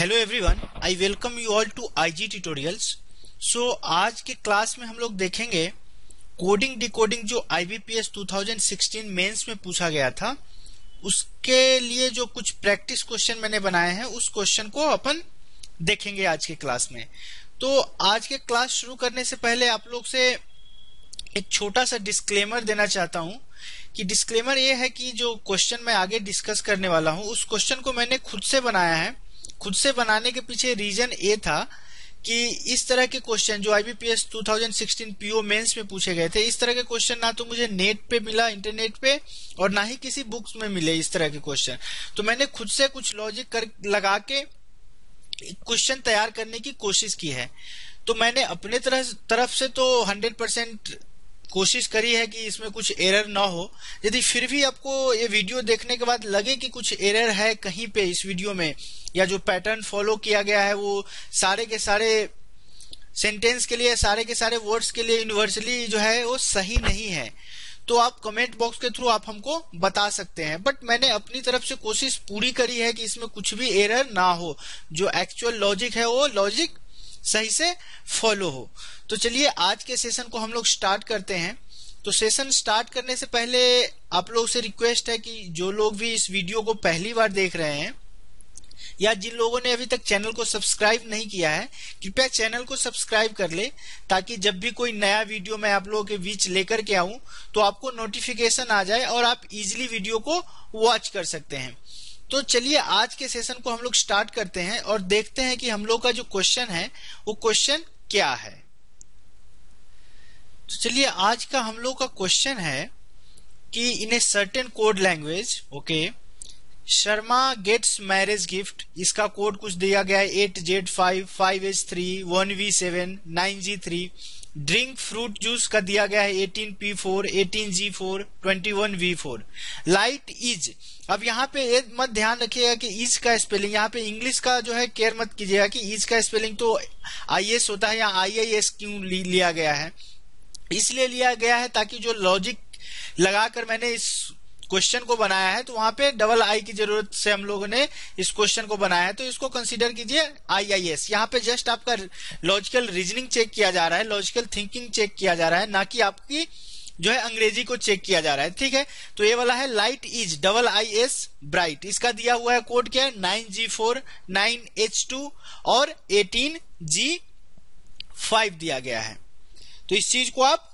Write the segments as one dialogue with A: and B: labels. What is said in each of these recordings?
A: Hello everyone I welcome you all to IG tutorials so आज के class में हम लोग देखेंगे कोडिंग डिकोडिंग जो आईबीपीएस 2016 मेंस में पूछा गया था उसके लिए जो कुछ प्रैक्टिस क्वेश्चन मैंने बनाए हैं उस क्वेश्चन को अपन देखेंगे आज के क्लास में तो आज के क्लास शुरू करने से पहले आप लोग से एक छोटा सा डिस्क्लेमर देना चाहता हूँ कि डिस्क्लेमर ये है कि जो क्वेश्चन मैं आगे डिस्कस करने वाला हूँ उस क्वेश्चन को मैंने खुद से बनाया है खुद से बनाने के पीछे रीजन ए था कि इस तरह के क्वेश्चन जो आईबीपीएस 2016 पीओ मेंस में पूछे गए थे इस तरह के क्वेश्चन ना तो मुझे नेट पे मिला इंटरनेट पे और ना ही किसी बुक्स में मिले इस तरह के क्वेश्चन तो मैंने खुद से कुछ लॉजिक कर लगा के क्वेश्चन तैयार करने की कोशिश की है तो मैंने अपने तरह तरफ से तो 100 परसेंट कोशिश करी है कि इसमें कुछ एरर ना हो यदि फिर भी आपको ये वीडियो देखने के बाद लगे कि कुछ एरर है कहीं पे इस वीडियो में या जो पैटर्न फॉलो किया गया है वो सारे के सारे सेंटेंस के लिए सारे के सारे वर्ड्स के लिए यूनिवर्सली जो है वो सही नहीं है तो आप कमेंट बॉक्स के थ्रू आप हमको बता सकते हैं बट मैंने अपनी तरफ से कोशिश पूरी करी है कि इसमें कुछ भी एरर ना हो जो एक्चुअल लॉजिक है वो लॉजिक सही से फॉलो हो तो चलिए आज के सेशन को हम लोग स्टार्ट करते हैं तो सेशन स्टार्ट करने से पहले आप लोग से रिक्वेस्ट है कि जो लोग भी इस वीडियो को पहली बार देख रहे हैं या जिन लोगों ने अभी तक चैनल को सब्सक्राइब नहीं किया है कृपया चैनल को सब्सक्राइब कर ले ताकि जब भी कोई नया वीडियो मैं आप लोगों के बीच लेकर के आऊं तो आपको नोटिफिकेशन आ जाए और आप इजिली वीडियो को वॉच कर सकते हैं तो चलिए आज के सेशन को हम लोग स्टार्ट करते हैं और देखते हैं कि हम लोग का जो क्वेश्चन है वो क्वेश्चन क्या है तो चलिए आज का हम लोग का क्वेश्चन है कि in a certain code language okay Sharma gets marriage gift इसका कोड कुछ दिया गया है eight Z five five H three one V seven nine G three drink fruit juice का दिया गया है 18P4, 18G4, 21V4. Light is अब यहाँ पे मत ध्यान रखिएगा कि इज का स्पेलिंग यहाँ पे इंग्लिश का जो है केयर मत कीजिएगा कि इज का स्पेलिंग तो आई होता है या आई क्यों लिया गया है इसलिए लिया गया है ताकि जो लॉजिक लगाकर मैंने इस क्वेश्चन को बनाया है तो वहां पे डबल आई की जरूरत से हम लोगों ने इस क्वेश्चन को बनाया है तो इसको कंसीडर कीजिए आई आई एस यहाँ पे जस्ट आपका लॉजिकल रीजनिंग चेक किया जा रहा है लॉजिकल थिंकिंग चेक किया जा रहा है ना कि आपकी जो है अंग्रेजी को चेक किया जा रहा है ठीक है तो ये वाला है light is double I S bright इसका दिया हुआ है कोड क्या है nine G four nine H two और एटीन जी फाइव दिया गया है तो इस चीज को आप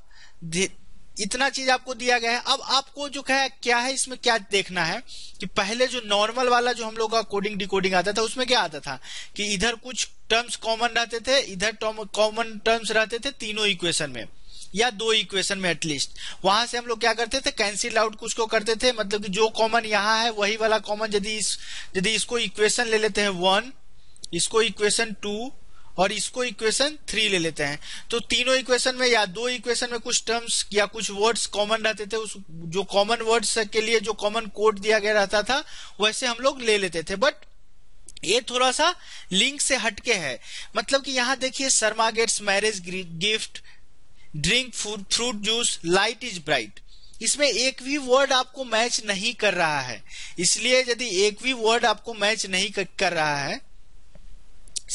A: इतना चीज आपको दिया गया है अब आपको जो है क्या है इसमें क्या देखना है कि पहले जो नॉर्मल वाला जो हम लोग का कोडिंग डिकोडिंग आता था उसमें क्या आता था कि इधर कुछ टर्म्स कॉमन रहते थे इधर कॉमन टर्म्स रहते थे तीनों इक्वेशन में या दो इक्वेशन में एटलीस्ट वहां से हम लोग क्या करते थे कैंसिल आउट कुछ को करते थे मतलब कि जो कॉमन यहाँ है वही वाला कॉमन यदि इस यदि इसको इक्वेशन ले लेते हैं वन इसको इक्वेशन टू और इसको इक्वेशन थ्री ले लेते हैं तो तीनों इक्वेशन में या दो इक्वेशन में कुछ टर्म्स या कुछ वर्ड्स कॉमन रहते थे उस जो कॉमन वर्ड्स के लिए जो कॉमन कोड दिया गया रहता था वैसे हम लोग ले लेते थे बट ये थोड़ा सा लिंक से हटके है मतलब कि यहां देखिए Sharma gets marriage gift drink food fruit juice light is bright इसमें एक भी वर्ड आपको मैच नहीं कर रहा है इसलिए यदि एक भी वर्ड आपको मैच नहीं कर रहा है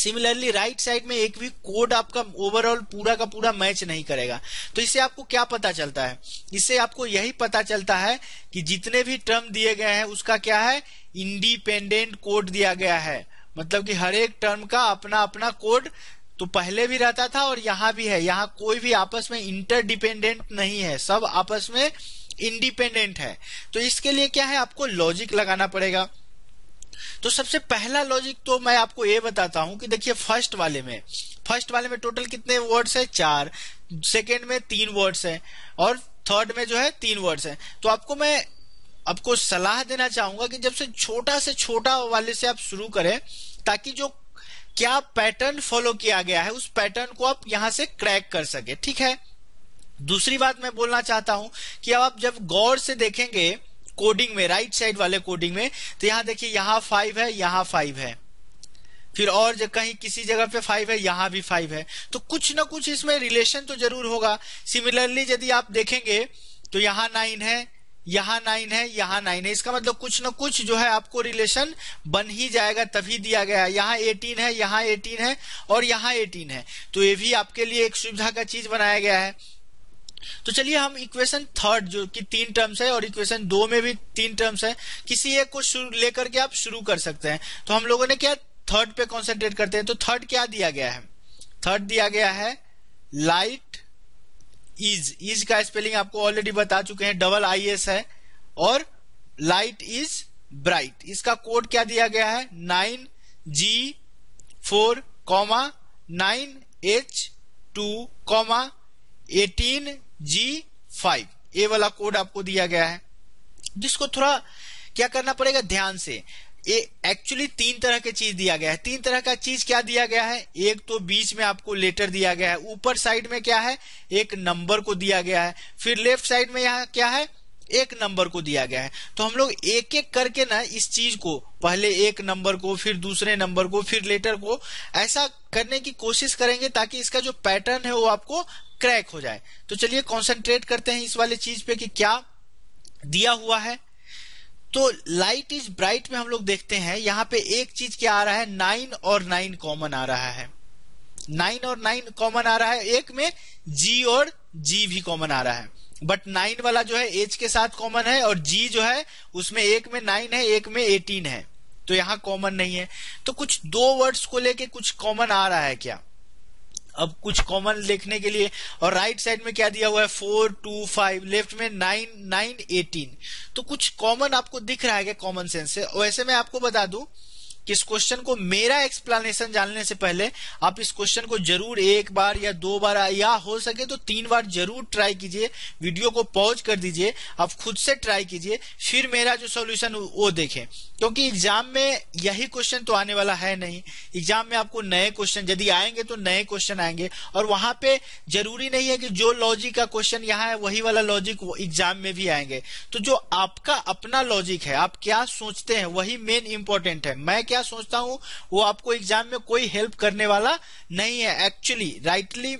A: सिमिलरली राइट साइड में एक भी कोड आपका ओवरऑल पूरा का पूरा मैच नहीं करेगा तो इससे आपको क्या पता चलता है इससे आपको यही पता चलता है कि जितने भी टर्म दिए गए हैं उसका क्या है इंडिपेंडेंट कोड दिया गया है मतलब कि हर एक टर्म का अपना अपना कोड तो पहले भी रहता था और यहाँ भी है यहाँ कोई भी आपस में इंटरडिपेंडेंट नहीं है सब आपस में इंडिपेंडेंट है तो इसके लिए क्या है आपको लॉजिक लगाना पड़ेगा तो सबसे पहला लॉजिक तो मैं आपको ये बताता हूं कि देखिए फर्स्ट वाले में फर्स्ट वाले में टोटल कितने वर्ड्स है चार सेकेंड में तीन वर्ड्स है और थर्ड में जो है तीन वर्ड्स है तो आपको मैं आपको सलाह देना चाहूंगा कि जब से छोटा से छोटा वाले से आप शुरू करें ताकि जो क्या पैटर्न फॉलो किया गया है उस पैटर्न को आप यहां से क्रैक कर सके ठीक है दूसरी बात मैं बोलना चाहता हूं कि अब आप जब गौर से देखेंगे कोडिंग में राइट साइड वाले कोडिंग में तो यहाँ देखिए यहां फाइव है यहां फाइव है फिर और जब कहीं किसी जगह पे फाइव है यहां भी फाइव है तो कुछ ना कुछ इसमें रिलेशन तो जरूर होगा सिमिलरली यदि आप देखेंगे तो यहाँ नाइन है यहाँ नाइन है यहाँ नाइन है इसका मतलब कुछ ना कुछ जो है आपको रिलेशन बन ही जाएगा तभी दिया गया है यहाँ एटीन है यहाँ एटीन है और यहाँ एटीन है तो ये भी आपके लिए एक सुविधा का चीज बनाया गया है तो चलिए हम इक्वेशन थर्ड जो कि तीन टर्म्स है और इक्वेशन दो में भी तीन टर्म्स है किसी एक को लेकर के आप शुरू कर सकते हैं तो हम लोगों ने क्या थर्ड पे कॉन्सेंट्रेट करते हैं तो थर्ड क्या दिया गया है थर्ड दिया गया है लाइट इज इज का स्पेलिंग आपको ऑलरेडी बता चुके हैं डबल आई एस है और लाइट इज ब्राइट इसका कोड क्या दिया गया है nine G four comma nine H two comma eighteen G five ए वाला कोड आपको दिया गया है जिसको तो थोड़ा क्या करना पड़ेगा ध्यान से ये एक्चुअली तीन तरह के चीज दिया गया है तीन तरह का चीज क्या दिया गया है एक तो बीच में आपको लेटर दिया गया है ऊपर साइड में क्या है एक नंबर को दिया गया है फिर लेफ्ट साइड में यहाँ क्या है एक नंबर को दिया गया है तो हम लोग एक एक करके ना इस चीज को पहले एक नंबर को फिर दूसरे नंबर को फिर लेटर को ऐसा करने की कोशिश करेंगे ताकि इसका जो पैटर्न है वो आपको क्रैक हो जाए तो चलिए कॉन्सेंट्रेट करते हैं इस वाले चीज पे कि क्या दिया हुआ है तो लाइट इज ब्राइट में हम लोग देखते हैं यहाँ पे एक चीज क्या आ रहा है नाइन और नाइन कॉमन आ रहा है नाइन और नाइन कॉमन आ रहा है एक में जी और जी भी कॉमन आ रहा है बट नाइन वाला जो है एच के साथ कॉमन है और जी जो है उसमें एक में नाइन है एक में एटीन है तो यहां कॉमन नहीं है तो कुछ दो वर्ड्स को लेके कुछ कॉमन आ रहा है क्या अब कुछ कॉमन लिखने के लिए और राइट right साइड में क्या दिया हुआ है फोर टू फाइव लेफ्ट में नाइन नाइन एटीन तो कुछ कॉमन आपको दिख रहा है क्या कॉमन सेंस से वैसे मैं आपको बता दू कि इस क्वेश्चन को मेरा एक्सप्लेनेशन जानने से पहले आप इस क्वेश्चन को जरूर एक बार या दो बार या हो सके तो तीन बार जरूर ट्राई कीजिए वीडियो को पॉज कर दीजिए आप खुद से ट्राई कीजिए फिर मेरा जो सोल्यूशन वो देखें क्योंकि एग्जाम में यही क्वेश्चन तो आने वाला है नहीं एग्जाम में आपको नए क्वेश्चन यदि आएंगे तो नए क्वेश्चन आएंगे और वहां पे जरूरी नहीं है कि जो लॉजिक का क्वेश्चन यहाँ है वही वाला लॉजिक एग्जाम में भी आएंगे तो जो आपका अपना लॉजिक है आप क्या सोचते हैं वही मेन इंपॉर्टेंट है मैं क्या सोचता हूं वो आपको एग्जाम में कोई हेल्प करने वाला नहीं है एक्चुअली राइटली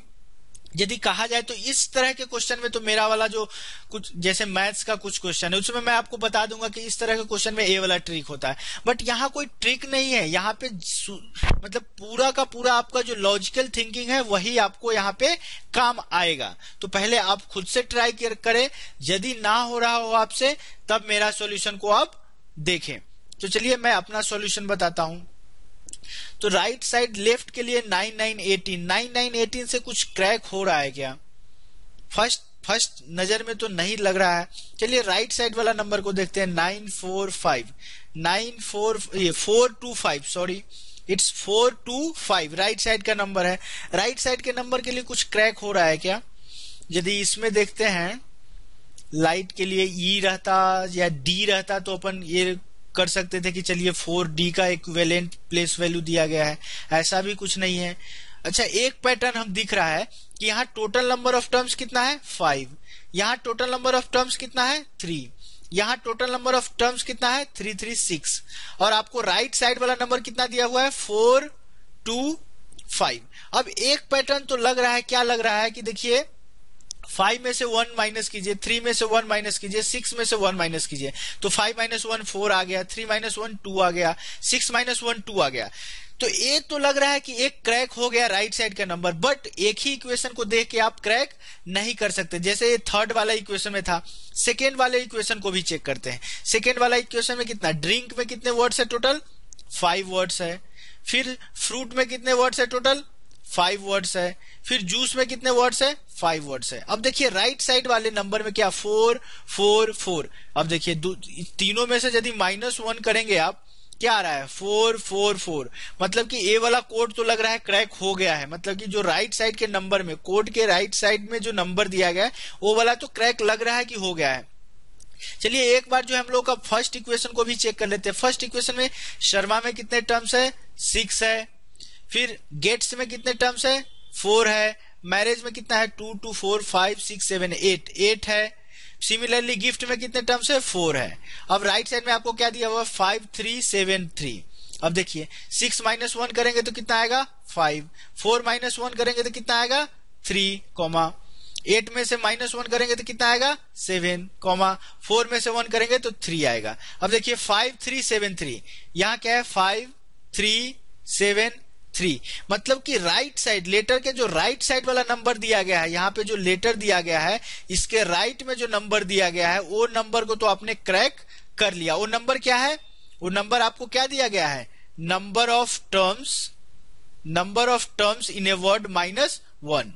A: यदि कहा जाए तो इस तरह के क्वेश्चन में तो मेरा वाला जो कुछ जैसे मैथ्स का कुछ क्वेश्चन है उसमें मैं आपको बता दूंगा कि इस तरह के क्वेश्चन में ए वाला ट्रिक होता है बट यहाँ कोई ट्रिक नहीं है यहाँ पे मतलब पूरा का पूरा आपका जो लॉजिकल थिंकिंग है वही आपको यहाँ पे काम आएगा तो पहले आप खुद से ट्राई करें यदि ना हो रहा हो आपसे तब मेरा सोल्यूशन को आप देखें तो चलिए मैं अपना सॉल्यूशन बताता हूं तो राइट साइड लेफ्ट के लिए 9918 9918 से कुछ क्रैक हो रहा है क्या फर्स्ट फर्स्ट नजर में तो नहीं लग रहा है चलिए राइट साइड वाला नंबर को देखते हैं nine four five nine four four two five sorry it's four two five right side का नंबर है राइट right साइड के नंबर के लिए कुछ क्रैक हो रहा है क्या यदि इसमें देखते हैं लाइट के लिए ई e रहता या डी रहता तो अपन ये कर सकते थे कि चलिए फोर डी का इक्वेलेंट प्लेस वैल्यू दिया गया है ऐसा भी कुछ नहीं है अच्छा एक पैटर्न हम दिख रहा है कि यहाँ टोटल नंबर ऑफ टर्म्स कितना है फाइव यहाँ टोटल नंबर ऑफ टर्म्स कितना है थ्री यहाँ टोटल नंबर ऑफ टर्म्स कितना है थ्री थ्री सिक्स और आपको राइट right साइड वाला नंबर कितना दिया हुआ है फोर टू फाइव अब एक पैटर्न तो लग रहा है क्या लग रहा है कि देखिए फाइव में से वन माइनस कीजिए थ्री में से वन माइनस कीजिए सिक्स में से वन माइनस कीजिए तो फाइव माइनस वन फोर आ गया थ्री माइनस वन टू आ गया सिक्स माइनस वन टू आ गया तो एक तो लग रहा है कि एक क्रैक हो गया राइट साइड का नंबर बट एक ही इक्वेशन को देख के आप क्रैक नहीं कर सकते जैसे ये थर्ड वाला इक्वेशन में था सेकेंड वाले इक्वेशन को भी चेक करते हैं सेकेंड वाला इक्वेशन में कितना ड्रिंक में कितने वर्ड्स है टोटल फाइव वर्ड्स है फिर फ्रूट में कितने वर्ड्स है टोटल फाइव वर्ड्स है फिर जूस में कितने वर्ड्स है फाइव वर्ड्स है अब देखिए राइट साइड वाले नंबर में क्या फोर फोर फोर अब देखिए तीनों में से यदि माइनस वन करेंगे आप क्या आ रहा है फोर फोर फोर मतलब कि ए वाला कोड तो लग रहा है क्रैक हो गया है मतलब कि जो राइट साइड के नंबर में कोड के राइट साइड में जो नंबर दिया गया है वो वाला तो क्रैक लग रहा है कि हो गया है चलिए एक बार जो हम लोग का फर्स्ट इक्वेशन को भी चेक कर लेते हैं फर्स्ट इक्वेशन में शर्मा में कितने टर्म्स है सिक्स है फिर गेट्स में कितने टर्म्स है फोर है मैरिज में कितना है two two four five six seven eight eight है सिमिलरली गिफ्ट में कितने टर्म्स है फोर है अब राइट साइड में आपको क्या दिया हुआ फाइव थ्री सेवन थ्री अब देखिए सिक्स माइनस वन करेंगे तो कितना आएगा फाइव फोर माइनस वन करेंगे तो कितना आएगा थ्री कॉमा एट में से माइनस वन करेंगे तो कितना आएगा सेवन कॉमा फोर में से वन करेंगे तो थ्री आएगा अब देखिए फाइव थ्री सेवन थ्री यहाँ क्या है फाइव थ्री सेवन थ्री मतलब कि राइट साइड लेटर के जो राइट साइड वाला नंबर दिया गया है यहाँ पे जो लेटर दिया गया है इसके राइट में जो नंबर दिया गया है वो नंबर को तो आपने क्रैक कर लिया वो नंबर क्या है वो नंबर आपको क्या दिया गया है number of terms number of terms in a word minus one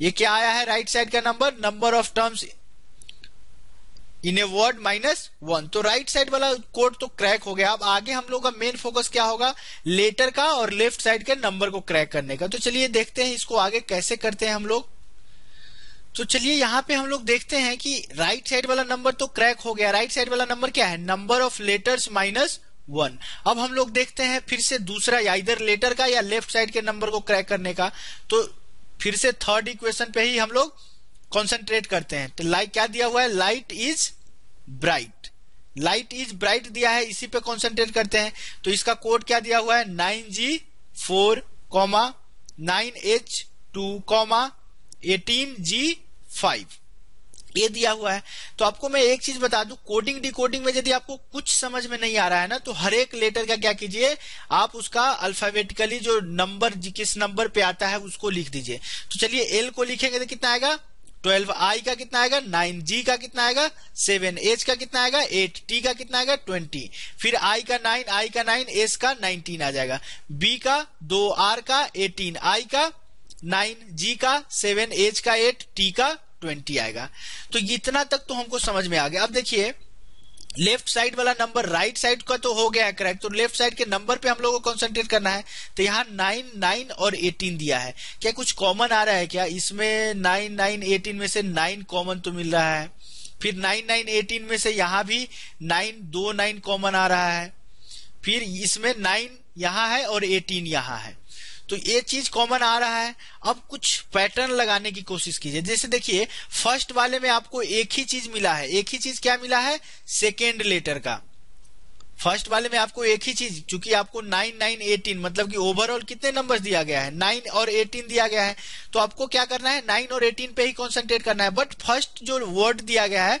A: ये क्या आया है राइट right साइड का number number of terms in a word minus one तो राइट साइड वाला कोड तो क्रैक हो गया अब आगे हम लोग का मेन फोकस क्या होगा लेटर का और लेफ्ट साइड के नंबर को क्रैक करने का तो चलिए देखते हैं इसको आगे कैसे करते हैं हम लोग तो चलिए यहाँ पे हम लोग देखते हैं कि राइट साइड वाला नंबर तो क्रैक हो गया राइट साइड वाला नंबर क्या है number of letters minus one अब हम लोग देखते हैं फिर से दूसरा या इधर लेटर का या लेफ्ट साइड के नंबर को क्रैक करने का तो फिर से थर्ड इक्वेशन पे ही हम लोग कॉन्सेंट्रेट करते हैं तो लाइट क्या दिया हुआ है light is bright light is bright दिया है इसी पे कॉन्सेंट्रेट करते हैं तो इसका कोड क्या दिया हुआ है nine G four comma nine H two comma eighteen G five ये दिया हुआ है तो आपको मैं एक चीज बता दू कोडिंग डिकोडिंग में यदि आपको कुछ समझ में नहीं आ रहा है ना तो हर एक लेटर का क्या कीजिए आप उसका अल्फाबेटिकली जो नंबर किस नंबर पे आता है उसको लिख दीजिए तो चलिए एल को लिखेंगे तो कितना आएगा ट्वेल्व आई का कितना आएगा नाइन जी का कितना आएगा सेवन एच का कितना आएगा एट टी का कितना आएगा ट्वेंटी फिर आई का नाइन आई का नाइन एस का नाइनटीन आ जाएगा बी का दो आर का एटीन आई का नाइन जी का सेवन एच का एट टी का ट्वेंटी आएगा तो इतना तक तो हमको समझ में आ गया अब देखिए लेफ्ट साइड वाला नंबर राइट साइड का तो हो गया है करेक्ट तो लेफ्ट साइड के नंबर पे हम लोगों को कंसंट्रेट करना है तो यहाँ नाइन नाइन और एटीन दिया है क्या कुछ कॉमन आ रहा है क्या इसमें नाइन नाइन एटीन में से नाइन कॉमन तो मिल रहा है फिर नाइन नाइन एटीन में से यहाँ भी नाइन दो नाइन कॉमन आ रहा है फिर इसमें नाइन यहाँ है और एटीन यहाँ है तो ये चीज कॉमन आ रहा है अब कुछ पैटर्न लगाने की कोशिश कीजिए जैसे देखिए फर्स्ट वाले में आपको एक ही चीज मिला है एक ही चीज क्या मिला है सेकेंड लेटर का फर्स्ट वाले में आपको एक ही चीज क्योंकि आपको नाइन नाइन एटीन मतलब कि ओवरऑल कितने नंबर्स दिया गया है नाइन और एटीन दिया गया है तो आपको क्या करना है नाइन और एटीन पे ही कॉन्सेंट्रेट करना है बट फर्स्ट जो वर्ड दिया गया है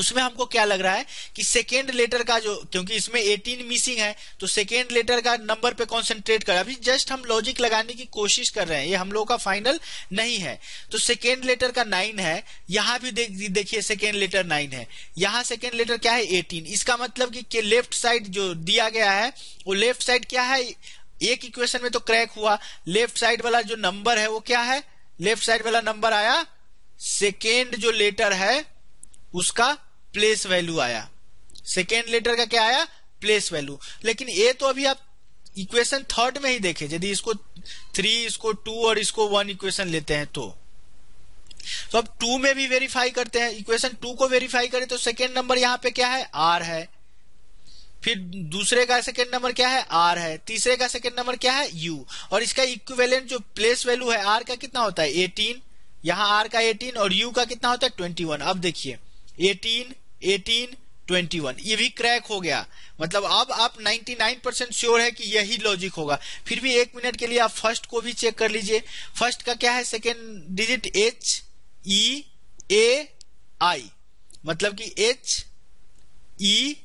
A: उसमें हमको क्या लग रहा है कि सेकेंड लेटर का जो क्योंकि इसमें एटीन मिसिंग है तो सेकेंड लेटर का नंबर पे कॉन्सेंट्रेट कर अभी जस्ट हम लॉजिक लगाने की कोशिश कर रहे हैं ये हम लोगों का फाइनल नहीं है तो सेकेंड लेटर का नाइन है यहां भी देखिए देख सेकेंड लेटर नाइन है यहां सेकेंड लेटर क्या है एटीन इसका मतलब कि लेफ्ट साइड जो दिया गया है वो लेफ्ट साइड क्या है एक इक्वेशन में तो क्रैक हुआ लेफ्ट साइड वाला जो नंबर है वो क्या है लेफ्ट साइड वाला नंबर आया सेकेंड जो लेटर है उसका प्लेस वैल्यू आया सेकेंड लेटर का क्या आया प्लेस वैल्यू लेकिन ये तो अभी आप इक्वेशन थर्ड में ही देखे यदि इसको थ्री इसको टू और इसको वन इक्वेशन लेते हैं तो तो अब टू में भी वेरीफाई करते हैं इक्वेशन टू को वेरीफाई करें तो सेकेंड नंबर यहां पे क्या है आर है फिर दूसरे का सेकेंड नंबर क्या है आर है तीसरे का सेकेंड नंबर क्या है यू और इसका इक्वेलेंट जो प्लेस वैल्यू है आर का कितना होता है एटीन यहाँ आर का एटीन और यू का कितना होता है ट्वेंटी वन अब देखिए एटीन एटीन ट्वेंटी वन ये भी क्रैक हो गया मतलब अब आप 99 परसेंट श्योर है कि यही लॉजिक होगा फिर भी एक मिनट के लिए आप फर्स्ट को भी चेक कर लीजिए फर्स्ट का क्या है second digit H E A I मतलब कि एच ई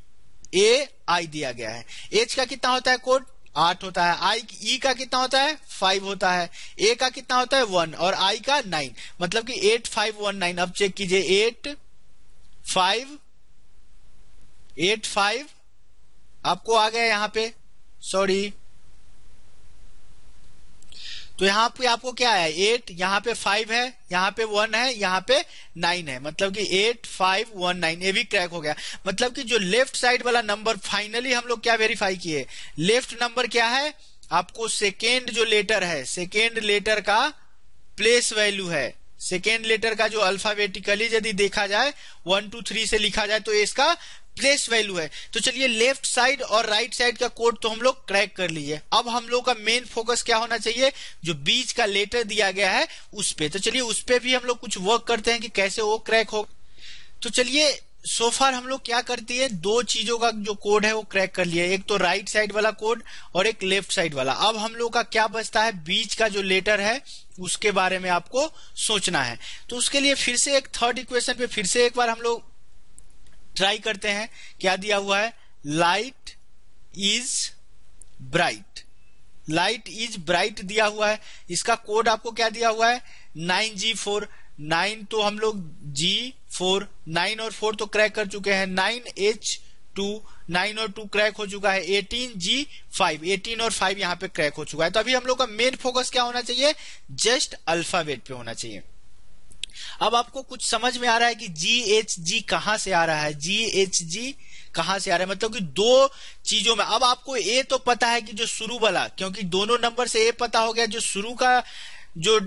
A: ए आई दिया गया है एच का कितना होता है कोड आठ होता है आई ई e का कितना होता है फाइव होता है ए का कितना होता है वन और आई का नाइन मतलब कि एट फाइव वन नाइन अब चेक कीजिए एट फाइव एट फाइव आपको आ गया यहां पे सॉरी तो यहां पे आपको क्या है एट यहां पे फाइव है यहां पे वन है यहां पे नाइन है मतलब कि एट फाइव वन नाइन ये भी क्रैक हो गया मतलब कि जो लेफ्ट साइड वाला नंबर फाइनली हम लोग क्या वेरीफाई किए लेफ्ट नंबर क्या है आपको सेकेंड जो लेटर है सेकेंड लेटर का प्लेस वैल्यू है सेकेंड लेटर का जो अल्फाबेटिकली यदि देखा जाए वन टू थ्री से लिखा जाए तो इसका प्लेस वैल्यू है तो चलिए लेफ्ट साइड और राइट right साइड का कोड तो हम लोग क्रैक कर लीजिए अब हम लोग का मेन फोकस क्या होना चाहिए जो बीच का लेटर दिया गया है उस पे तो चलिए उस पे भी हम लोग कुछ वर्क करते हैं कि कैसे वो क्रैक हो तो चलिए सो फार हम लोग क्या करती है दो चीजों का जो कोड है वो क्रैक कर लिया एक तो राइट साइड वाला कोड और एक लेफ्ट साइड वाला अब हम लोग का क्या बचता है बीच का जो लेटर है उसके बारे में आपको सोचना है तो उसके लिए फिर से एक थर्ड इक्वेशन पे फिर से एक बार हम लोग ट्राई करते हैं क्या दिया हुआ है light is bright light is bright दिया हुआ है इसका कोड आपको क्या दिया हुआ है नाइन जी फोर नाइन तो हम लोग जी फोर नाइन और फोर तो क्रैक कर चुके हैं नाइन एच टू नाइन और टू क्रैक हो चुका है एटीन जी फाइव एटीन और फाइव यहाँ पे क्रैक हो चुका है तो अभी हम लोग का मेन फोकस क्या होना चाहिए जस्ट अल्फाबेट पे होना चाहिए अब आपको कुछ समझ में आ रहा है कि जी एच जी कहां से आ रहा है जी एच जी कहां से आ रहा है मतलब कि दो चीजों में अब आपको ए तो पता है कि जो शुरू वाला क्योंकि दोनों नंबर से ए पता हो गया जो शुरू का जो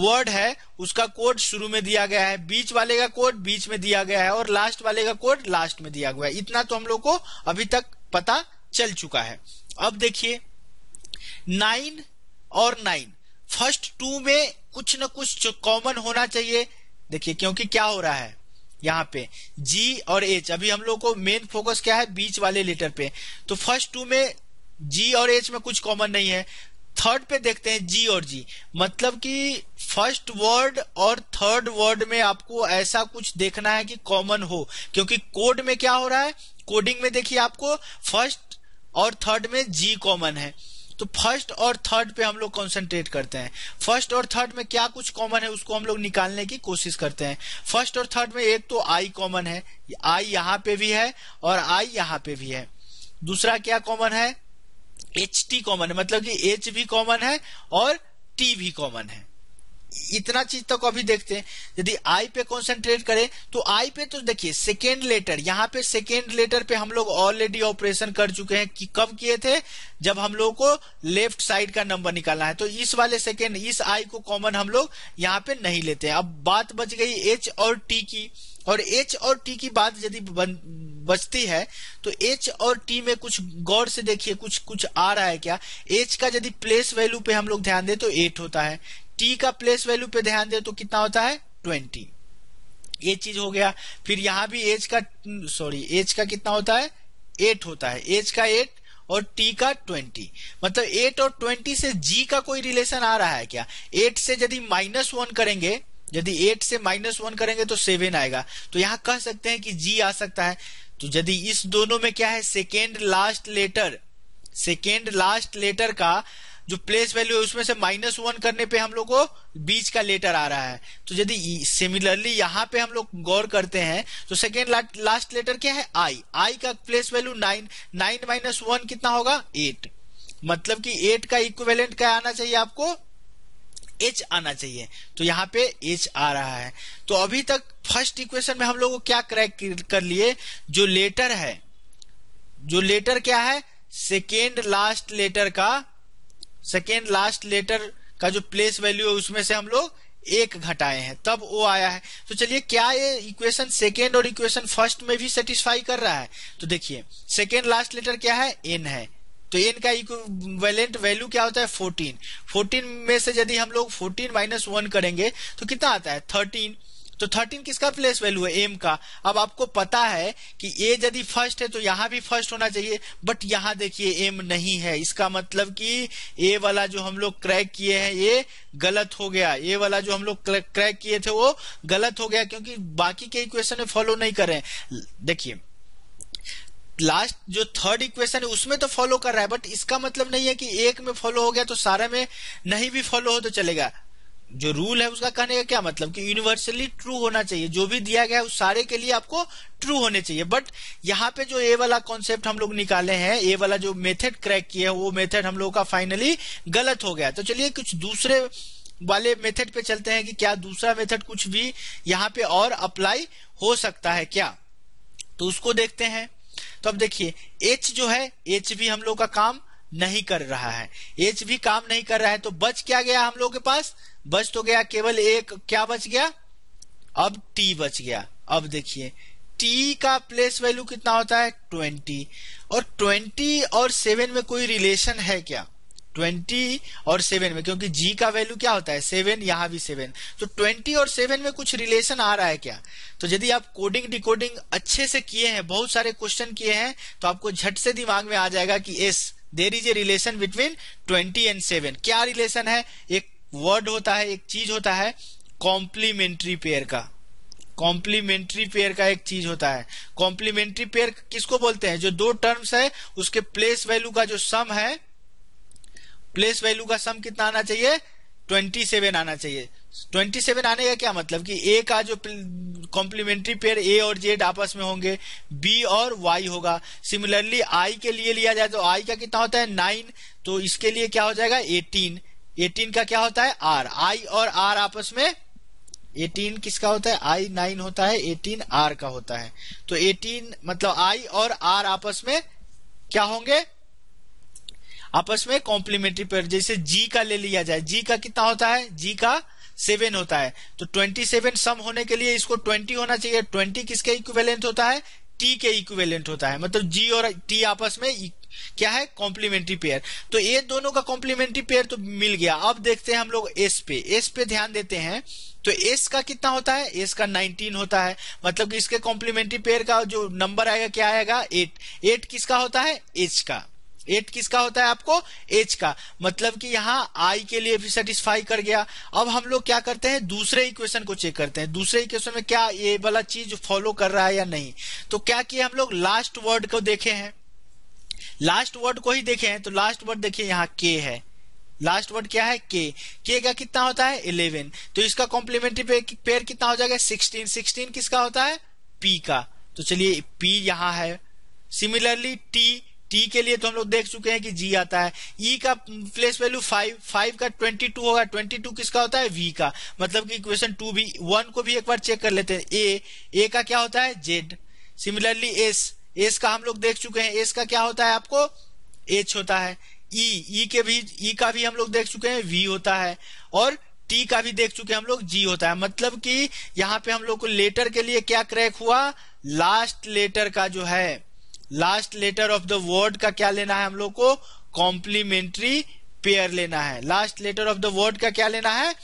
A: वर्ड है उसका कोड शुरू में दिया गया है बीच वाले का कोड बीच में दिया गया है और लास्ट वाले का कोड लास्ट में दिया गया है इतना तो हम लोग को अभी तक पता चल चुका है अब देखिए नाइन और नाइन फर्स्ट टू में कुछ ना कुछ कॉमन होना चाहिए देखिए क्योंकि क्या हो रहा है यहाँ पे जी और एच अभी हम लोग को मेन फोकस क्या है बीच वाले लेटर पे तो फर्स्ट टू में जी और एच में कुछ कॉमन नहीं है थर्ड पे देखते हैं जी और जी मतलब कि फर्स्ट वर्ड और थर्ड वर्ड में आपको ऐसा कुछ देखना है कि कॉमन हो क्योंकि कोड में क्या हो रहा है कोडिंग में देखिए आपको फर्स्ट और थर्ड में जी कॉमन है तो फर्स्ट और थर्ड पे हम लोग कॉन्सेंट्रेट करते हैं फर्स्ट और थर्ड में क्या कुछ कॉमन है उसको हम लोग निकालने की कोशिश करते हैं फर्स्ट और थर्ड में एक तो आई कॉमन है आई यहाँ पे भी है और आई यहां पे भी है दूसरा क्या कॉमन है एच टी कॉमन है मतलब कि एच भी कॉमन है और टी भी कॉमन है इतना चीज तो कभी देखते हैं यदि आई पे कॉन्सेंट्रेट करें तो आई पे तो देखिए सेकेंड लेटर यहाँ पे सेकेंड लेटर पे हम लोग ऑलरेडी ऑपरेशन कर चुके हैं कि कब किए थे जब हम लोग को लेफ्ट साइड का नंबर निकालना है तो इस वाले सेकेंड इस आई को कॉमन हम लोग यहाँ पे नहीं लेते हैं अब बात बच गई एच और टी की और एच और टी की बात यदि बचती है तो एच और टी में कुछ गौर से देखिए कुछ कुछ आ रहा है क्या एच का यदि प्लेस वैल्यू पे हम लोग ध्यान दें तो एट होता है टी का प्लेस वैल्यू पे ध्यान दें तो कितना होता है ट्वेंटी ये चीज हो गया फिर यहां भी एच का सॉरी एच का कितना होता है एट होता है एच का एट और टी का ट्वेंटी मतलब एट और ट्वेंटी से जी का कोई रिलेशन आ रहा है क्या एट से यदि माइनस वन करेंगे यदि एट से माइनस वन करेंगे तो सेवन आएगा तो यहां कह सकते हैं कि जी आ सकता है तो यदि इस दोनों में क्या है second last letter second last letter का जो प्लेस वैल्यू है उसमें से माइनस वन करने पे हम लोग को बीच का लेटर आ रहा है तो यदि सिमिलरली यहाँ पे हम लोग गौर करते हैं तो सेकेंड लास्ट लेटर क्या है आई आई का place value nine nine minus one कितना होगा एट मतलब कि एट का इक्वेलेंट क्या आना चाहिए आपको एच आना चाहिए तो यहाँ पे एच आ रहा है तो अभी तक फर्स्ट इक्वेशन में हम लोग क्या क्रैक कर लिए जो लेटर है जो लेटर क्या है सेकेंड लास्ट लेटर का सेकेंड लास्ट लेटर का जो प्लेस वैल्यू है उसमें से हम लोग एक घटाए हैं तब वो आया है तो चलिए क्या ये इक्वेशन सेकेंड और इक्वेशन फर्स्ट में भी सेटिस्फाई कर रहा है तो देखिए सेकेंड लास्ट लेटर क्या है एन है तो एन का इक्वेलेंट वैल्यू क्या होता है फोर्टीन फोर्टीन में से यदि हम लोग फोर्टीन माइनस वन करेंगे तो कितना आता है थर्टीन तो थर्टीन किसका प्लेस वैल्यू है एम का अब आपको पता है कि ए यदि फर्स्ट है तो यहां भी फर्स्ट होना चाहिए बट यहां देखिए एम नहीं है इसका मतलब कि ए वाला जो हम लोग क्रैक किए हैं ये गलत हो गया ए वाला जो हम लोग क्रैक किए थे वो गलत हो गया क्योंकि बाकी के इक्वेशन में फॉलो नहीं करें देखिए लास्ट जो थर्ड इक्वेशन है उसमें तो फॉलो कर रहा है बट इसका मतलब नहीं है कि एक में फॉलो हो गया तो सारे में नहीं भी फॉलो हो तो चलेगा जो रूल है उसका कहने का क्या मतलब कि यूनिवर्सली ट्रू होना चाहिए जो भी दिया गया है उस सारे के लिए आपको ट्रू होने चाहिए बट यहाँ पे जो ए वाला कॉन्सेप्ट हम लोग निकाले हैं ए वाला जो मेथड क्रैक किया है वो मेथड हम लोगों का फाइनली गलत हो गया तो चलिए कुछ दूसरे वाले मेथड पे चलते हैं कि क्या दूसरा मेथड कुछ भी यहाँ पे और अप्लाई हो सकता है क्या तो उसको देखते हैं तो अब देखिए एच जो है एच भी हम लोग का काम नहीं कर रहा है एच भी काम नहीं कर रहा है तो बच क्या गया हम लोग के पास बच तो गया केवल एक क्या बच गया अब टी बच गया अब देखिए टी का प्लेस वैल्यू कितना होता है ट्वेंटी और ट्वेंटी और सेवन में कोई रिलेशन है क्या ट्वेंटी और सेवन में क्योंकि जी का वैल्यू क्या होता है सेवन यहां भी सेवन तो ट्वेंटी और सेवन में कुछ रिलेशन आ रहा है क्या तो यदि आप कोडिंग डिकोडिंग अच्छे से किए हैं बहुत सारे क्वेश्चन किए हैं तो आपको झट से दिमाग में आ जाएगा कि as there is a relation between twenty and seven क्या रिलेशन है एक वर्ड होता है एक चीज होता है कॉम्प्लीमेंट्री पेयर का कॉम्प्लीमेंट्री पेयर का एक चीज होता है कॉम्प्लीमेंट्री पेयर किसको बोलते हैं जो दो टर्म्स है उसके प्लेस वैल्यू का जो सम है प्लेस वैल्यू का सम कितना आना चाहिए 27 आना चाहिए 27 आने का क्या मतलब कि ए का जो कॉम्प्लीमेंट्री पेयर ए और जेड आपस में होंगे बी और वाई होगा सिमिलरली आई के लिए लिया जाए तो आई का कितना होता है नाइन तो इसके लिए क्या हो जाएगा एटीन एटीन का क्या होता है आर आई और आर आपस में एटीन किसका होता है आई नाइन होता है एटीन आर का होता है तो एटीन मतलब आई और आर आपस में क्या होंगे आपस में कॉम्प्लीमेंट्री पेयर जैसे जी का ले लिया जाए जी का कितना होता है जी का सेवन होता है तो ट्वेंटी सेवन सम होने के लिए इसको ट्वेंटी होना चाहिए ट्वेंटी किसके इक्विवेलेंट होता है टी के इक्विवेलेंट होता है मतलब जी और टी आपस में e- क्या है कॉम्प्लीमेंट्री पेयर तो ये दोनों का कॉम्प्लीमेंट्री पेयर तो मिल गया अब देखते हैं हम लोग एस पे एस पे ध्यान देते हैं तो एस का कितना होता है एस का 19 होता है मतलब इसके कॉम्प्लीमेंट्री पेयर का जो नंबर आएगा क्या आएगा एट एट किसका होता है एच का एट किसका होता है आपको एच का मतलब कि यहाँ आई के लिए भी सेटिस्फाई कर गया अब हम लोग क्या करते हैं दूसरे इक्वेशन को चेक करते हैं दूसरे इक्वेशन में क्या ये वाला चीज फॉलो कर रहा है या नहीं तो क्या किया हम लोग लास्ट वर्ड को देखे हैं लास्ट वर्ड को ही देखे हैं तो लास्ट वर्ड देखिए यहाँ के है लास्ट वर्ड क्या है के के का कितना होता है इलेवन तो इसका कॉम्प्लीमेंट्री पेयर कितना हो जाएगा सिक्सटीन सिक्सटीन किसका होता है पी का तो चलिए पी यहाँ है सिमिलरली टी टी के लिए तो हम लोग देख चुके हैं कि जी आता है ई e का प्लेस वैल्यू फाइव फाइव का ट्वेंटी टू होगा ट्वेंटी टू किसका होता है वी का मतलब कि इक्वेशन टू भी वन को भी एक बार चेक कर लेते हैं ए ए का क्या होता है जेड सिमिलरली एस एस का हम लोग देख चुके हैं एस का क्या होता है आपको एच होता है ई e, e के भी ई e का भी हम लोग देख चुके हैं वी होता है और टी का भी देख चुके हम लोग जी होता है मतलब कि यहाँ पे हम लोग को लेटर के लिए क्या क्रैक हुआ लास्ट लेटर का जो है last letter of the word का क्या लेना है हम लोग को कॉम्प्लीमेंट्री पेयर लेना है last letter of the word का क्या लेना है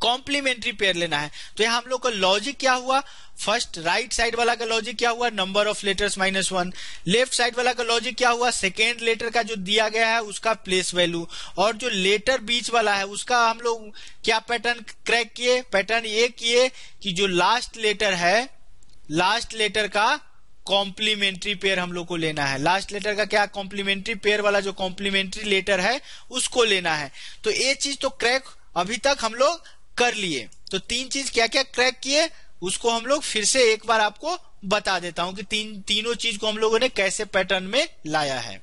A: कॉम्प्लीमेंट्री पेयर लेना है तो यहां हम लोग का लॉजिक क्या हुआ फर्स्ट राइट साइड वाला का लॉजिक क्या हुआ number of letters minus one left side वाला का लॉजिक क्या हुआ सेकेंड लेटर का जो दिया गया है उसका प्लेस वैल्यू और जो लेटर बीच वाला है उसका हम लोग क्या पैटर्न क्रैक किए पैटर्न ये किए कि जो लास्ट लेटर है लास्ट लेटर का कॉम्प्लीमेंट्री पेयर हम लोग को लेना है लास्ट लेटर का क्या कॉम्प्लीमेंट्री पेयर वाला जो कॉम्प्लीमेंट्री लेटर है उसको लेना है तो ये चीज तो क्रैक अभी तक हम लोग कर लिए तो तीन चीज क्या क्या क्रैक किए उसको हम लोग फिर से एक बार आपको बता देता हूं कि तीन तीनों चीज को हम लोगों ने कैसे पैटर्न में लाया है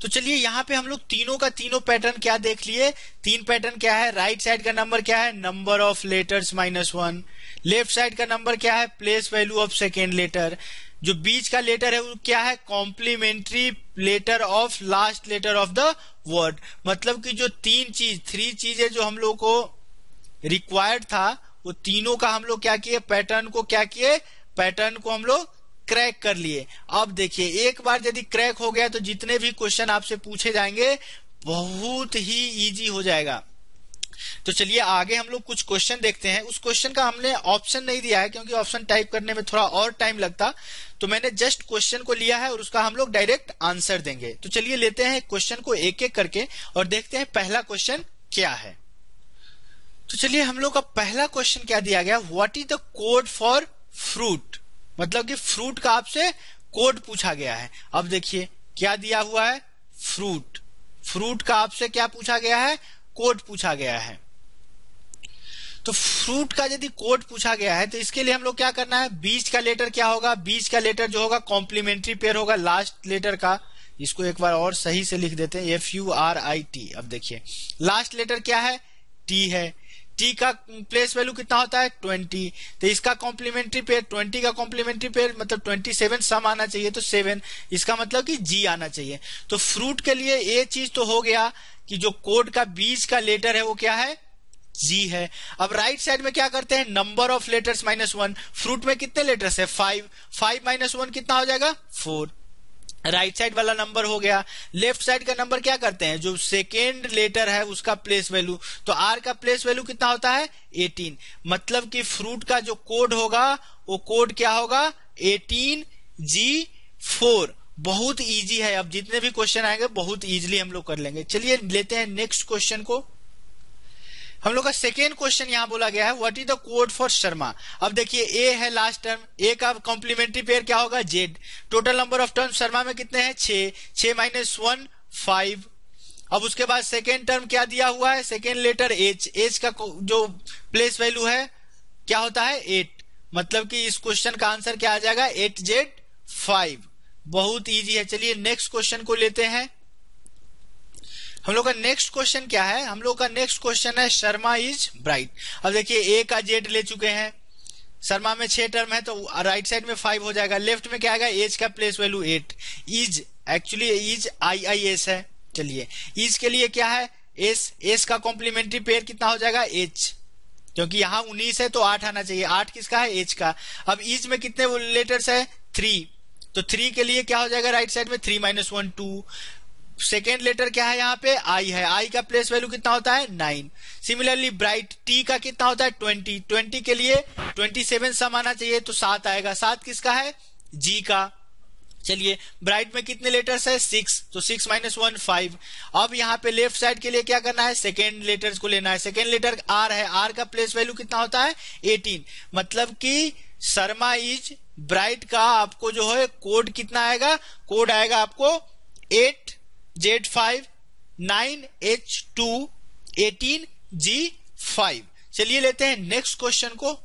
A: तो चलिए यहाँ पे हम लोग तीनों का तीनों पैटर्न क्या देख लिए तीन पैटर्न क्या है राइट साइड का नंबर क्या है number of letters minus one left side का नंबर क्या है place value of second letter जो बीच का लेटर है वो क्या है complementary letter of last letter of the word मतलब कि जो तीन चीज थ्री चीजें जो हम लोग को रिक्वायर्ड था वो तीनों का हम लोग क्या किए पैटर्न को क्या किए पैटर्न को हम लोग क्रैक कर लिए अब देखिए एक बार यदि क्रैक हो गया तो जितने भी क्वेश्चन आपसे पूछे जाएंगे बहुत ही इजी हो जाएगा तो चलिए आगे हम लोग कुछ क्वेश्चन देखते हैं उस क्वेश्चन का हमने ऑप्शन नहीं दिया है क्योंकि ऑप्शन टाइप करने में थोड़ा और टाइम लगता तो मैंने जस्ट क्वेश्चन को लिया है और उसका हम लोग डायरेक्ट आंसर देंगे तो चलिए लेते हैं क्वेश्चन को एक एक करके और देखते हैं पहला क्वेश्चन क्या है तो चलिए हम लोग का पहला क्वेश्चन क्या दिया गया what is the code for fruit मतलब कि फ्रूट का आपसे कोड पूछा गया है अब देखिए क्या दिया हुआ है फ्रूट फ्रूट का आपसे क्या पूछा गया है कोड पूछा गया है तो फ्रूट का यदि कोड पूछा गया है तो इसके लिए हम लोग क्या करना है बीज का लेटर क्या होगा बीज का लेटर जो होगा कॉम्प्लीमेंट्री पेयर होगा लास्ट लेटर का इसको एक बार और सही से लिख देते हैं F U R I T अब देखिए लास्ट लेटर क्या है टी है टी का प्लेस वैल्यू कितना होता है ट्वेंटी तो इसका कॉम्प्लीमेंट्री पेयर ट्वेंटी का कॉम्प्लीमेंट्री पेयर मतलब ट्वेंटी सेवन सम आना चाहिए तो सेवन इसका मतलब कि जी आना चाहिए तो फ्रूट के लिए ये चीज तो हो गया कि जो कोड का बीज का लेटर है वो क्या है जी है अब राइट right साइड में क्या करते हैं number of letters minus one fruit में कितने लेटर्स है फाइव फाइव माइनस वन कितना हो जाएगा फोर राइट साइड वाला नंबर हो गया लेफ्ट साइड का नंबर क्या करते हैं जो सेकेंड लेटर है उसका प्लेस वैल्यू तो आर का प्लेस वैल्यू कितना होता है 18 मतलब कि फ्रूट का जो कोड होगा वो कोड क्या होगा एटीन जी फोर बहुत इजी है अब जितने भी क्वेश्चन आएंगे बहुत इजीली हम लोग कर लेंगे चलिए लेते हैं नेक्स्ट क्वेश्चन को हम लोग का सेकेंड क्वेश्चन यहाँ बोला गया है what is the code for Sharma अब देखिए ए है लास्ट टर्म ए का कॉम्प्लीमेंट्री पेयर क्या होगा Z total number of term Sharma में कितने हैं छे छ माइनस वन फाइव अब उसके बाद सेकेंड टर्म क्या दिया हुआ है सेकेंड लेटर एच एच का जो प्लेस वैल्यू है क्या होता है एट मतलब कि इस क्वेश्चन का आंसर क्या आ जाएगा एट जेड फाइव बहुत ईजी है चलिए नेक्स्ट क्वेश्चन को लेते हैं हम लोग का नेक्स्ट क्वेश्चन क्या है हम लोग का नेक्स्ट क्वेश्चन है शर्मा इज ब्राइट अब देखिए ए का जेड ले चुके हैं शर्मा में छह टर्म है तो राइट साइड में फाइव हो जाएगा लेफ्ट में क्या आएगा एज का place value eight is actually is I I S है चलिए इज के लिए क्या है एस एस का कॉम्प्लीमेंट्री पेयर कितना हो जाएगा एच क्योंकि यहाँ उन्नीस है तो आठ आना चाहिए आठ किसका है एच का अब इज में कितने लेटर्स है थ्री तो थ्री के लिए क्या हो जाएगा राइट साइड में three minus one two second letter क्या है यहाँ पे आई है आई का प्लेस वैल्यू कितना होता है नाइन सिमिलरली ब्राइट टी का कितना होता है ट्वेंटी ट्वेंटी के लिए ट्वेंटी सेवन सम आना चाहिए तो सात आएगा सात किसका है जी का चलिए ब्राइट में कितने लेटर्स है सिक्स तो सिक्स माइनस वन फाइव अब यहाँ पे लेफ्ट साइड के लिए क्या करना है सेकेंड लेटर्स को लेना है सेकेंड लेटर आर है आर का प्लेस वैल्यू कितना होता है एटीन मतलब कि शर्मा इज ब्राइट का आपको जो है कोड कितना आएगा कोड आएगा आपको eight Z five nine H two eighteen G five चलिए लेते हैं नेक्स्ट क्वेश्चन को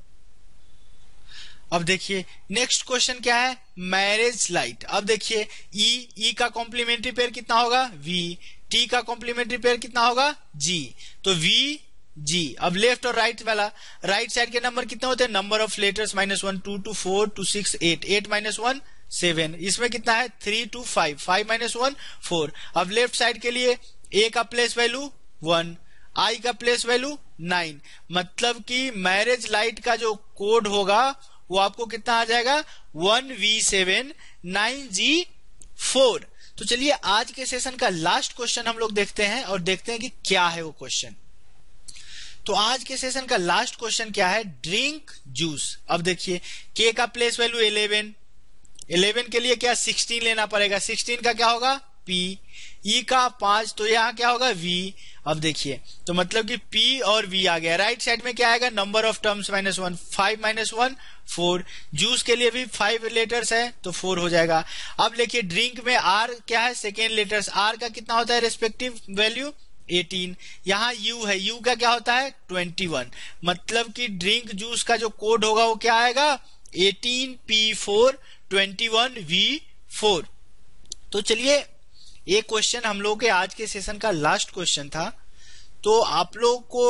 A: अब देखिए नेक्स्ट क्वेश्चन क्या है मैरिज लाइट अब देखिए ई e, ई e का कॉम्प्लीमेंट्री पेयर कितना होगा वी टी का कॉम्प्लीमेंट्री पेयर कितना होगा जी तो वी जी अब लेफ्ट और राइट वाला राइट साइड के नंबर कितने होते हैं number of letters minus one two two four two six eight eight minus one seven इसमें कितना है three two five five minus one four अब लेफ्ट साइड के लिए ए का प्लेस वैल्यू वन आई का प्लेस वैल्यू नाइन मतलब कि मैरिज लाइट का जो कोड होगा वो आपको कितना आ जाएगा one V seven nine G four तो चलिए आज के सेशन का लास्ट क्वेश्चन हम लोग देखते हैं और देखते हैं कि क्या है वो क्वेश्चन तो आज के सेशन का लास्ट क्वेश्चन क्या है ड्रिंक जूस अब देखिए के का प्लेस वैल्यू इलेवन 11 के लिए क्या 16 लेना पड़ेगा 16 का क्या होगा P E का पांच तो यहाँ क्या होगा V अब देखिए तो मतलब कि P और V आ गया राइट साइड में क्या आएगा number of terms minus one five minus one four juice के लिए भी फाइव लेटर्स है तो फोर हो जाएगा अब देखिए ड्रिंक में R क्या है सेकेंड लेटर्स R का कितना होता है रेस्पेक्टिव वैल्यू 18 यहाँ U है U का क्या होता है 21 मतलब कि ड्रिंक जूस का जो कोड होगा वो क्या आएगा 18 P4 twenty one we four तो चलिए ये क्वेश्चन हम लोग के आज के सेशन का लास्ट क्वेश्चन था तो आप लोग को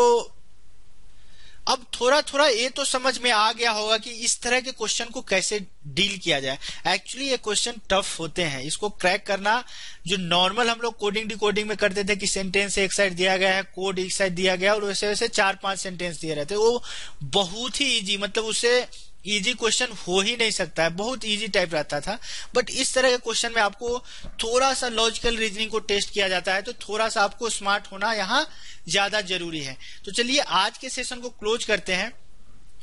A: अब थोड़ा थोड़ा ये तो समझ में आ गया होगा कि इस तरह के क्वेश्चन को कैसे डील किया जाए एक्चुअली ये क्वेश्चन टफ होते हैं इसको क्रैक करना जो नॉर्मल हम लोग कोडिंग डिकोडिंग में करते थे कि सेंटेंस एक साइड दिया गया है कोड एक साइड दिया गया और वैसे वैसे चार पांच सेंटेंस दिए रहते वो बहुत ही इजी मतलब उसे इजी क्वेश्चन हो ही नहीं सकता है बहुत इजी टाइप रहता था बट इस तरह के क्वेश्चन में आपको थोड़ा सा लॉजिकल रीजनिंग को टेस्ट किया जाता है तो थोड़ा सा आपको स्मार्ट होना यहाँ ज्यादा जरूरी है तो चलिए आज के सेशन को क्लोज करते हैं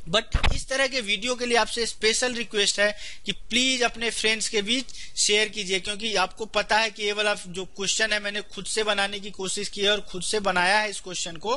A: बट इस तरह के वीडियो के लिए आपसे स्पेशल रिक्वेस्ट है कि प्लीज अपने फ्रेंड्स के बीच शेयर कीजिए क्योंकि आपको पता है कि ये वाला जो क्वेश्चन है मैंने खुद से बनाने की कोशिश की है और खुद से बनाया है इस क्वेश्चन को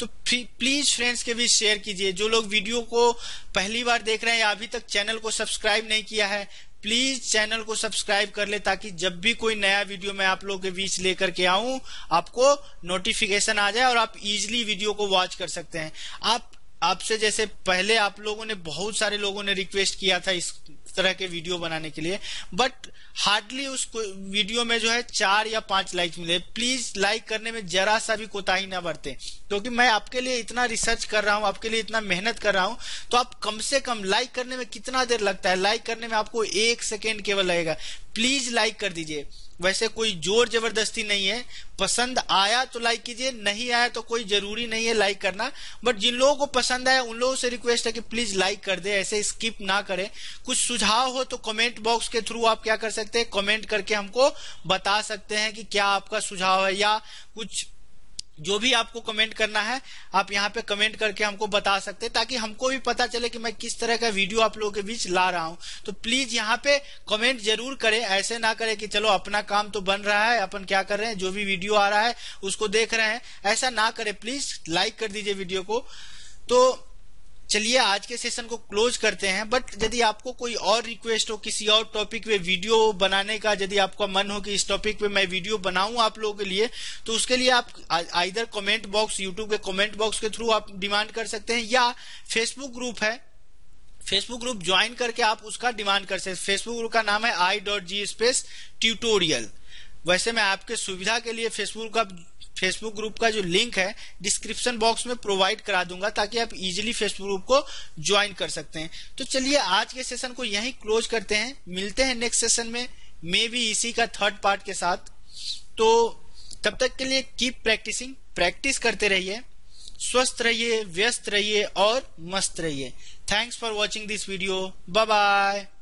A: तो प्लीज फ्रेंड्स के बीच शेयर कीजिए जो लोग वीडियो को पहली बार देख रहे हैं या अभी तक चैनल को सब्सक्राइब नहीं किया है प्लीज चैनल को सब्सक्राइब कर ले ताकि जब भी कोई नया वीडियो मैं आप लोगों के बीच लेकर के आऊं आपको नोटिफिकेशन आ जाए और आप इजिली वीडियो को वॉच कर सकते हैं आप आपसे जैसे पहले आप लोगों ने बहुत सारे लोगों ने रिक्वेस्ट किया था इस तरह के वीडियो बनाने के लिए बट हार्डली उस वीडियो में जो है चार या पांच लाइक मिले प्लीज लाइक करने में जरा सा भी कोताही ना बरते क्योंकि तो मैं आपके लिए इतना रिसर्च कर रहा हूं आपके लिए इतना मेहनत कर रहा हूं तो आप कम से कम लाइक करने में कितना देर लगता है लाइक करने में आपको एक सेकेंड केवल लगेगा प्लीज लाइक कर दीजिए वैसे कोई जोर जबरदस्ती नहीं है पसंद आया तो लाइक कीजिए नहीं आया तो कोई जरूरी नहीं है लाइक करना बट जिन लोगों को पसंद आया उन लोगों से रिक्वेस्ट है कि प्लीज लाइक कर दे ऐसे स्किप ना करें कुछ सुझाव हो तो कमेंट बॉक्स के थ्रू आप क्या कर सकते हैं कमेंट करके हमको बता सकते हैं कि क्या आपका सुझाव है या कुछ जो भी आपको कमेंट करना है आप यहाँ पे कमेंट करके हमको बता सकते हैं ताकि हमको भी पता चले कि मैं किस तरह का वीडियो आप लोगों के बीच ला रहा हूँ तो प्लीज यहाँ पे कमेंट जरूर करें ऐसे ना करें कि चलो अपना काम तो बन रहा है अपन क्या कर रहे हैं जो भी वीडियो आ रहा है उसको देख रहे हैं ऐसा ना करें प्लीज लाइक कर दीजिए वीडियो को तो चलिए आज के सेशन को क्लोज करते हैं बट यदि आपको कोई और रिक्वेस्ट हो किसी और टॉपिक पे वीडियो बनाने का यदि आपका मन हो कि इस टॉपिक पे मैं वीडियो बनाऊं आप लोगों के लिए तो उसके लिए आप आइधर कमेंट बॉक्स यूट्यूब के कमेंट बॉक्स के थ्रू आप डिमांड कर सकते हैं या फेसबुक ग्रुप है फेसबुक ग्रुप ज्वाइन करके आप उसका डिमांड कर सकते हैं फेसबुक ग्रुप का नाम है I dot G space tutorial वैसे मैं आपके सुविधा के लिए फेसबुक का फेसबुक ग्रुप का जो लिंक है डिस्क्रिप्शन बॉक्स में प्रोवाइड करा दूंगा ताकि आप इजीली फेसबुक ग्रुप को ज्वाइन कर सकते हैं तो चलिए आज के सेशन को यहीं क्लोज करते हैं मिलते हैं नेक्स्ट सेशन में मे बी इसी का थर्ड पार्ट के साथ तो तब तक के लिए कीप प्रैक्टिसिंग प्रैक्टिस करते रहिए स्वस्थ रहिए व्यस्त रहिए और मस्त रहिए thanks for watching this video bye bye